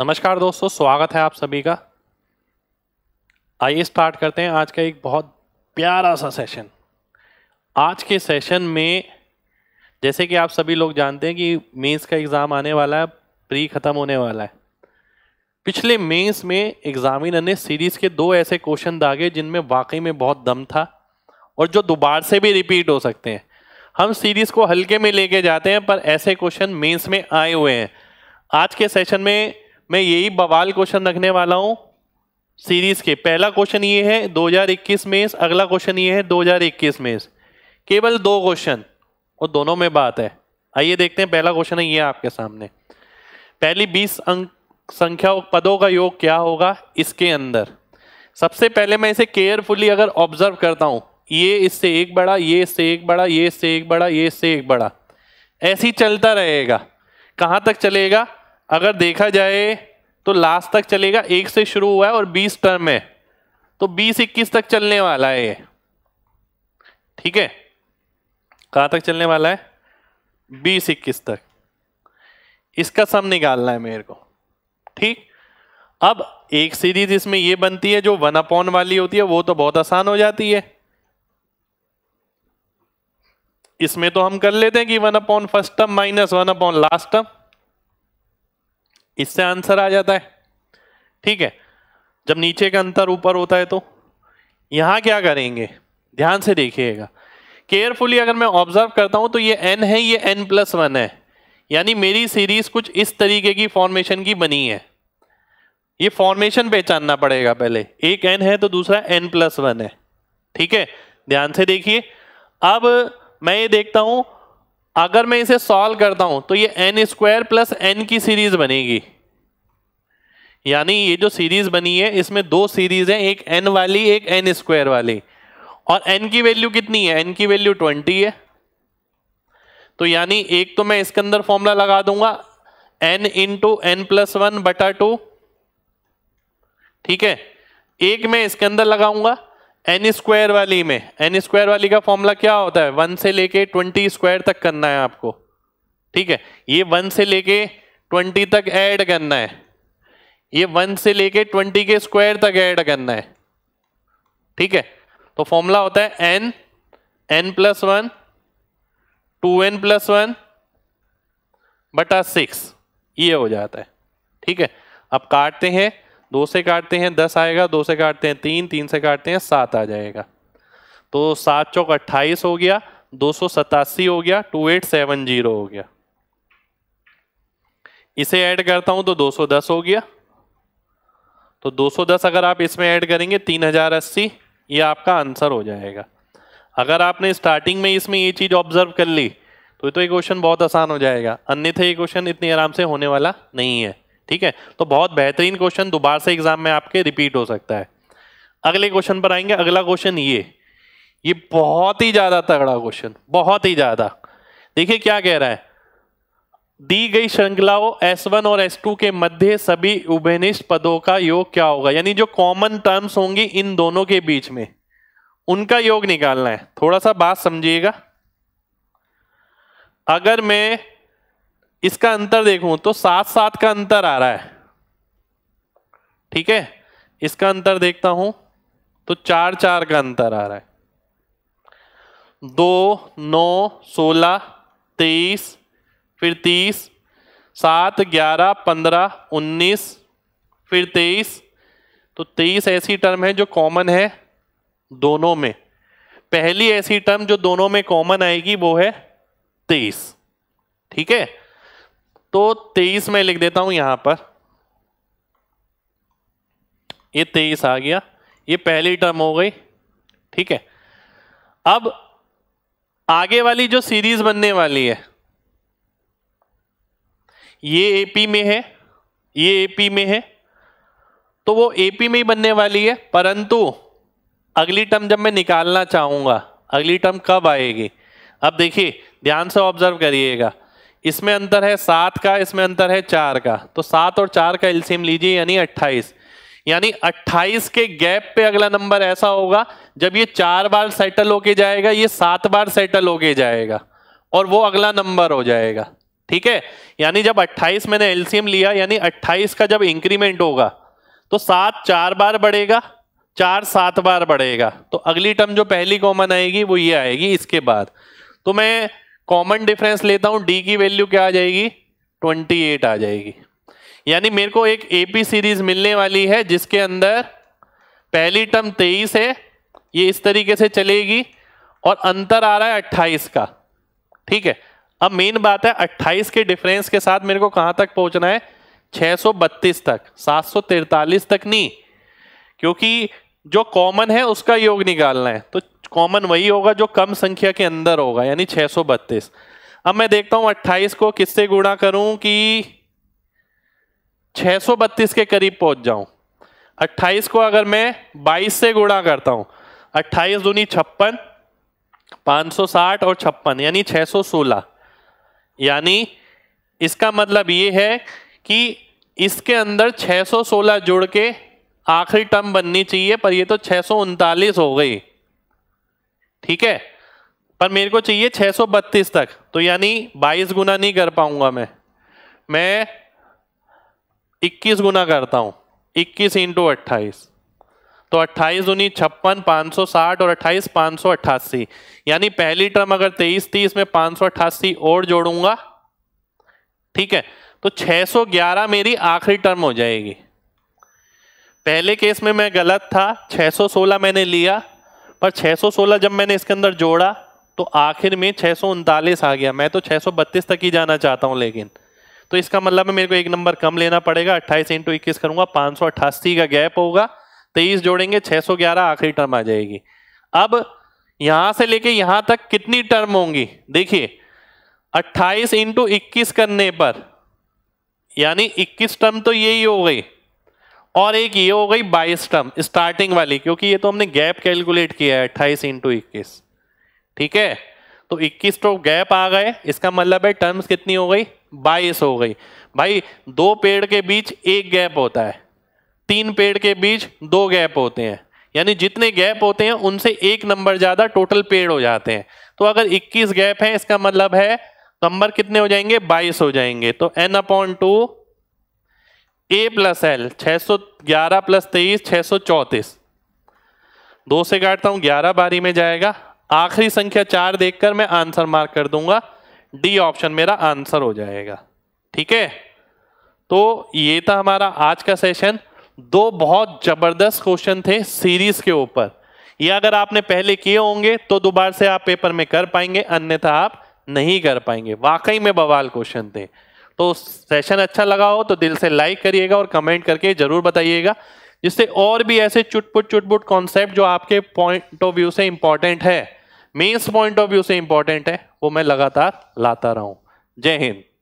नमस्कार दोस्तों स्वागत है आप सभी का आइए स्टार्ट करते हैं आज का एक बहुत प्यारा सा सेशन आज के सेशन में जैसे कि आप सभी लोग जानते हैं कि मेंस का एग्ज़ाम आने वाला है प्री ख़त्म होने वाला है पिछले मेंस में एग्ज़ामिनर ने सीरीज़ के दो ऐसे क्वेश्चन दागे जिनमें वाकई में बहुत दम था और जो दोबारा से भी रिपीट हो सकते हैं हम सीरीज़ को हल्के में लेके जाते हैं पर ऐसे क्वेश्चन मेंस में आए हुए हैं आज के सेशन में मैं यही बवाल क्वेश्चन रखने वाला हूं सीरीज के पहला क्वेश्चन ये है 2021 में अगला क्वेश्चन ये है 2021 में केवल दो क्वेश्चन और दोनों में बात है आइए देखते हैं पहला क्वेश्चन है ये आपके सामने पहली 20 अंक संख्या पदों का योग क्या होगा इसके अंदर सबसे पहले मैं इसे केयरफुली अगर ऑब्जर्व करता हूं ये इससे एक बड़ा ये इससे एक बड़ा ये इससे एक बड़ा ये इससे एक बड़ा ऐसी चलता रहेगा कहाँ तक चलेगा अगर देखा जाए तो लास्ट तक चलेगा एक से शुरू हुआ है और बीस टर्म है तो बीस इक्कीस तक चलने वाला है ये ठीक है कहाँ तक चलने वाला है बीस इक्कीस तक इसका सम निकालना है मेरे को ठीक अब एक सीरीज इसमें ये बनती है जो वन अपॉन वाली होती है वो तो बहुत आसान हो जाती है इसमें तो हम कर लेते हैं कि one upon first term minus one upon last term इससे आंसर आ जाता है ठीक है जब नीचे का अंतर ऊपर होता है तो यहाँ क्या करेंगे ध्यान से देखिएगा केयरफुली अगर मैं ऑब्जर्व करता हूँ तो ये एन है ये एन प्लस वन है यानी मेरी सीरीज कुछ इस तरीके की फॉर्मेशन की बनी है ये फॉर्मेशन पहचानना पड़ेगा पहले एक एन है तो दूसरा एन प्लस वन है ठीक है ध्यान से देखिए अब मैं ये देखता हूँ अगर मैं इसे सॉल्व करता हूं तो ये एन स्क्वायर प्लस एन की सीरीज बनेगी यानी ये जो सीरीज बनी है इसमें दो सीरीज है एक एन वाली एक एन स्क्वायर वाली और एन की वैल्यू कितनी है एन की वैल्यू ट्वेंटी है तो यानी एक तो मैं इसके अंदर फॉर्मूला लगा दूंगा N into N plus one बटा टू ठीक है एक मैं इसके अंदर लगाऊंगा एन स्क्वायर वाली में एन स्क्वायर वाली का फॉर्मूला क्या होता है वन से लेके ट्वेंटी स्क्वायर तक करना है आपको ठीक है ये वन से लेके ट्वेंटी तक ऐड करना है ये वन से लेके ट्वेंटी के स्क्वायर तक ऐड करना है ठीक है तो फॉर्मूला होता है N N plus one two N plus one बटा सिक्स ये हो जाता है ठीक है अब काटते हैं दो से काटते हैं दस आएगा दो से काटते हैं तीन तीन से काटते हैं सात आ जाएगा तो सात चौक अट्ठाईस हो गया दो सौ सतासी हो गया टू एट सेवन जीरो हो गया इसे ऐड करता हूं तो दो सौ दस हो गया तो दो सौ दस अगर आप इसमें ऐड करेंगे तीन हजार अस्सी ये आपका आंसर हो जाएगा अगर आपने स्टार्टिंग में इसमें ये चीज़ ऑब्जर्व कर ली तो ये तो ये क्वेश्चन बहुत आसान हो जाएगा अन्यथा ये क्वेश्चन इतनी आराम से होने वाला नहीं है ठीक है तो बहुत बेहतरीन क्वेश्चन दोबारा से एग्जाम में आपके रिपीट हो सकता है अगले क्वेश्चन पर आएंगे अगला क्वेश्चन ये ये बहुत ही ज्यादा तगड़ा क्वेश्चन बहुत ही ज्यादा देखिए क्या कह रहा है दी गई श्रृंखलाओं एस वन और एस टू के मध्य सभी उभयनिष्ठ पदों का योग क्या होगा यानी जो कॉमन टर्म्स होंगी इन दोनों के बीच में उनका योग निकालना है थोड़ा सा बात समझिएगा अगर मैं इसका अंतर देखूं तो सात सात का अंतर आ रहा है ठीक है इसका अंतर देखता हूं तो चार चार का अंतर आ रहा है दो नौ सोलह तेईस फिर तीस सात ग्यारह पंद्रह उन्नीस फिर तेईस तो तेईस ऐसी टर्म है जो कॉमन है दोनों में पहली ऐसी टर्म जो दोनों में कॉमन आएगी वो है तेईस ठीक है तो 23 में लिख देता हूं यहां पर ये 23 आ गया ये पहली टर्म हो गई ठीक है अब आगे वाली जो सीरीज बनने वाली है ये एपी में है ये एपी में है तो वो एपी में ही बनने वाली है परंतु अगली टर्म जब मैं निकालना चाहूंगा अगली टर्म कब आएगी अब देखिए ध्यान से ऑब्जर्व करिएगा इसमें अंतर है सात का इसमें अंतर है चार का तो सात और चार का एलसीएम लीजिए यानी अट्ठाईस यानी अट्ठाईस के गैप पे अगला नंबर ऐसा होगा जब ये चार बार सेटल होके जाएगा ये सात बार सेटल होके जाएगा और वो अगला नंबर हो जाएगा ठीक है यानी जब अट्ठाईस मैंने एल्सियम लिया यानी अट्ठाईस का जब इंक्रीमेंट होगा तो सात चार बार बढ़ेगा चार सात बार बढ़ेगा तो अगली टर्म जो पहली कॉमन आएगी वो ये आएगी इसके बाद तो मैं कॉमन डिफरेंस लेता हूं डी की वैल्यू क्या आ जाएगी 28 आ जाएगी यानी मेरे को एक एपी सीरीज मिलने वाली है जिसके अंदर पहली टर्म 23 है ये इस तरीके से चलेगी और अंतर आ रहा है 28 का ठीक है अब मेन बात है 28 के डिफरेंस के साथ मेरे को कहां तक पहुंचना है 632 तक 743 तक नहीं क्योंकि जो कॉमन है उसका योग निकालना है तो कॉमन वही होगा जो कम संख्या के अंदर होगा यानी 632 अब मैं देखता हूं अट्ठाईस को किससे गुणा करूं कि 632 के करीब पहुंच जाऊं 28 को अगर मैं 22 से गुणा करता हूं 28 दूनी छप्पन 560 और छप्पन यानी 616 यानी इसका मतलब ये है कि इसके अंदर 616 जुड़ के आखिरी टर्म बननी चाहिए पर ये तो छह हो गई ठीक है पर मेरे को चाहिए 632 तक तो यानी 22 गुना नहीं कर पाऊंगा मैं मैं 21 गुना करता हूं 21 इंटू अट्ठाईस तो अट्ठाईस दूनी छप्पन पाँच सौ साठ और अट्ठाईस पाँच सौ अट्ठासी यानी पहली टर्म अगर तेईस तीस में पाँच सौ अट्ठासी और जोड़ूंगा ठीक है तो 611 मेरी आखिरी टर्म हो जाएगी पहले केस में मैं गलत था 616 मैंने लिया पर 616 जब मैंने इसके अंदर जोड़ा तो आखिर में छः आ गया मैं तो 632 तक ही जाना चाहता हूँ लेकिन तो इसका मतलब मेरे को एक नंबर कम लेना पड़ेगा अट्ठाईस इंटू इक्कीस करूंगा पाँच का गैप होगा तेईस जोड़ेंगे 611 आखिरी टर्म आ जाएगी अब यहाँ से लेके यहाँ तक कितनी टर्म होंगी देखिए 28 इंटू इक्कीस करने पर यानी 21 टर्म तो यही हो गई और एक ये हो गई बाईस टर्म स्टार्टिंग वाली क्योंकि ये तो हमने गैप कैलकुलेट किया है अट्ठाईस इंटू इक्कीस ठीक है तो 21 तो गैप आ गए इसका मतलब है टर्म्स कितनी हो गई 22 हो गई भाई दो पेड़ के बीच एक गैप होता है तीन पेड़ के बीच दो गैप होते हैं यानी जितने गैप होते हैं उनसे एक नंबर ज़्यादा टोटल पेड़ हो जाते हैं तो अगर 21 गैप है इसका मतलब है नंबर कितने हो जाएंगे 22 हो जाएंगे तो N upon two A plus L छः सौ ग्यारह प्लस तेईस छः सौ चौंतीस दो से काटता हूँ ग्यारह बारी में जाएगा आखिरी संख्या चार देखकर मैं आंसर मार्क कर दूंगा डी ऑप्शन मेरा आंसर हो जाएगा ठीक है तो ये था हमारा आज का सेशन दो बहुत ज़बरदस्त क्वेश्चन थे सीरीज के ऊपर ये अगर आपने पहले किए होंगे तो दोबारा से आप पेपर में कर पाएंगे अन्यथा आप नहीं कर पाएंगे वाकई में बवाल क्वेश्चन थे तो सेशन अच्छा लगा हो तो दिल से लाइक करिएगा और कमेंट करके जरूर बताइएगा जिससे और भी ऐसे चुटपुट चुटपुट कॉन्सेप्ट जो आपके पॉइंट ऑफ व्यू से इंपॉर्टेंट है मेन्स पॉइंट ऑफ व्यू से इंपॉर्टेंट है वो मैं लगातार लाता रहूं जय हिंद